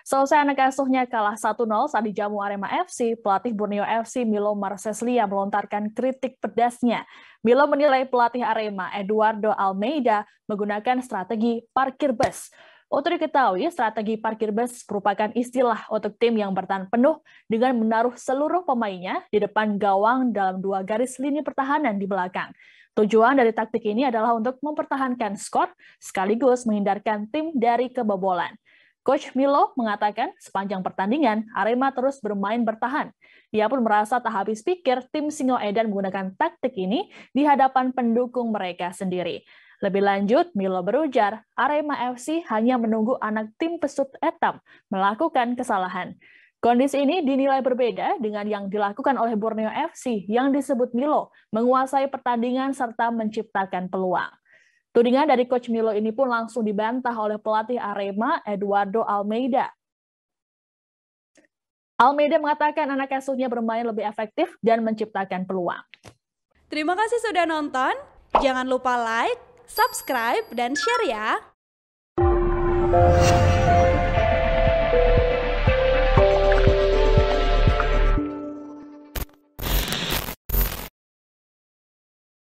Selesai anak asuhnya kalah 1-0 saat dijamu Arema FC, pelatih Borneo FC Milo Marseslia melontarkan kritik pedasnya. Milo menilai pelatih Arema Eduardo Almeida menggunakan strategi parkir bus. Untuk diketahui, strategi parkir bus merupakan istilah untuk tim yang bertahan penuh dengan menaruh seluruh pemainnya di depan gawang dalam dua garis lini pertahanan di belakang. Tujuan dari taktik ini adalah untuk mempertahankan skor sekaligus menghindarkan tim dari kebobolan. Coach Milo mengatakan sepanjang pertandingan, Arema terus bermain bertahan. Dia pun merasa tak habis pikir tim Singo Edan menggunakan taktik ini di hadapan pendukung mereka sendiri. Lebih lanjut, Milo berujar, Arema FC hanya menunggu anak tim pesut etam melakukan kesalahan. Kondisi ini dinilai berbeda dengan yang dilakukan oleh Borneo FC yang disebut Milo, menguasai pertandingan serta menciptakan peluang. Tudingan dari Coach Milo ini pun langsung dibantah oleh pelatih Arema, Eduardo Almeida. Almeida mengatakan anak asuhnya bermain lebih efektif dan menciptakan peluang. Terima kasih sudah nonton. Jangan lupa like, subscribe, dan share ya.